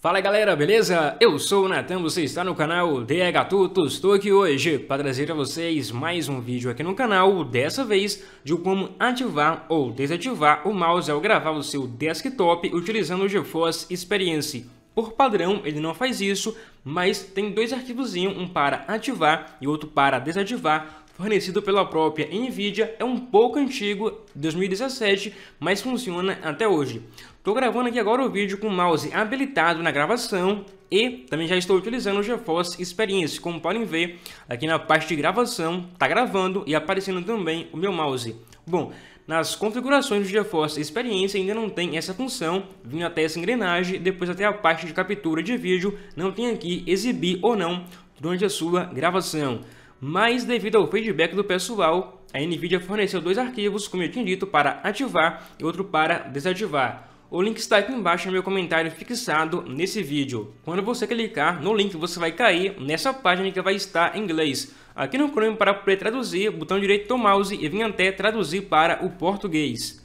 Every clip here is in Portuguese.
Fala galera, beleza? Eu sou o Natan, você está no canal DH Tutos, estou aqui hoje para trazer a vocês mais um vídeo aqui no canal, dessa vez de como ativar ou desativar o mouse ao gravar o seu desktop utilizando o GeForce Experience. Por padrão ele não faz isso, mas tem dois arquivos, um para ativar e outro para desativar, fornecido pela própria Nvidia, é um pouco antigo, 2017, mas funciona até hoje. Estou gravando aqui agora o vídeo com o mouse habilitado na gravação e também já estou utilizando o GeForce Experience, como podem ver aqui na parte de gravação, está gravando e aparecendo também o meu mouse. Bom, nas configurações do GeForce Experience ainda não tem essa função, vindo até essa engrenagem, depois até a parte de captura de vídeo, não tem aqui exibir ou não durante a sua gravação mas devido ao feedback do pessoal, a NVIDIA forneceu dois arquivos, como eu tinha dito, para ativar e outro para desativar. O link está aqui embaixo no meu comentário fixado nesse vídeo. Quando você clicar no link, você vai cair nessa página que vai estar em inglês. Aqui no Chrome, para poder traduzir, botão direito do mouse e vem até traduzir para o português.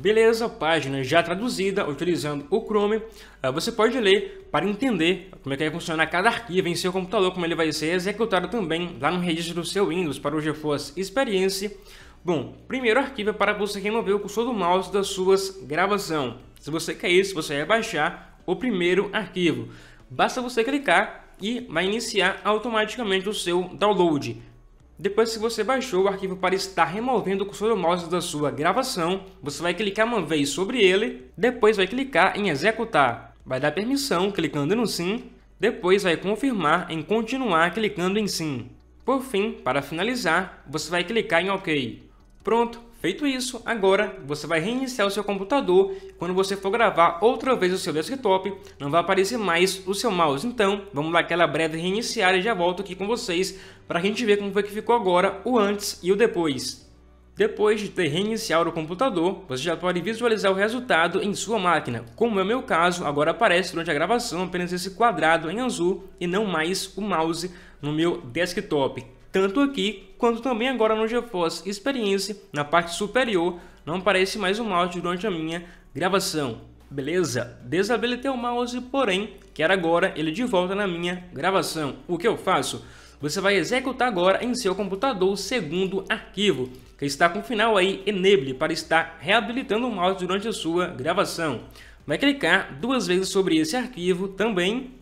Beleza, página já traduzida, utilizando o Chrome, ah, você pode ler para entender como é que vai funcionar cada arquivo em seu computador, como ele vai ser executado também lá no registro do seu Windows para o GeForce Experience. Bom, primeiro arquivo é para você remover o cursor do mouse das suas gravações. Se você quer isso, você vai baixar o primeiro arquivo. Basta você clicar e vai iniciar automaticamente o seu download. Depois que você baixou o arquivo para estar removendo o cursor do mouse da sua gravação, você vai clicar uma vez sobre ele, depois vai clicar em executar. Vai dar permissão clicando no sim, depois vai confirmar em continuar clicando em sim. Por fim, para finalizar, você vai clicar em OK. Pronto, Feito isso, agora você vai reiniciar o seu computador. Quando você for gravar outra vez o seu desktop, não vai aparecer mais o seu mouse. Então, vamos dar aquela breve reiniciar e já volto aqui com vocês para a gente ver como foi que ficou agora o antes e o depois. Depois de ter reiniciado o computador, você já pode visualizar o resultado em sua máquina. Como é o meu caso, agora aparece durante a gravação apenas esse quadrado em azul e não mais o mouse no meu desktop tanto aqui quanto também agora no GeForce Experience, na parte superior, não aparece mais o mouse durante a minha gravação. Beleza? Desabilitei o mouse, porém, quero agora ele de volta na minha gravação. O que eu faço? Você vai executar agora em seu computador o segundo arquivo, que está com o final aí enable, para estar reabilitando o mouse durante a sua gravação. Vai clicar duas vezes sobre esse arquivo também,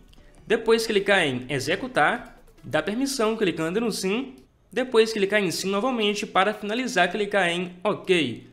depois clicar em executar Dá permissão clicando no Sim, depois clicar em Sim novamente para finalizar clicar em OK.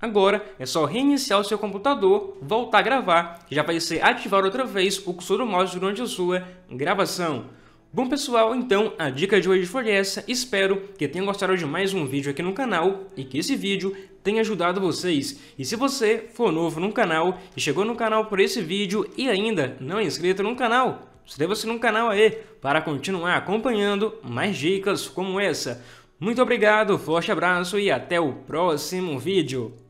Agora é só reiniciar o seu computador, voltar a gravar, já vai ser ativado outra vez o cursor do mouse durante a sua gravação. Bom pessoal, então a dica de hoje foi essa, espero que tenham gostado de mais um vídeo aqui no canal e que esse vídeo tenha ajudado vocês. E se você for novo no canal e chegou no canal por esse vídeo e ainda não é inscrito no canal, Inscreva-se no canal aí para continuar acompanhando mais dicas como essa. Muito obrigado, forte abraço e até o próximo vídeo.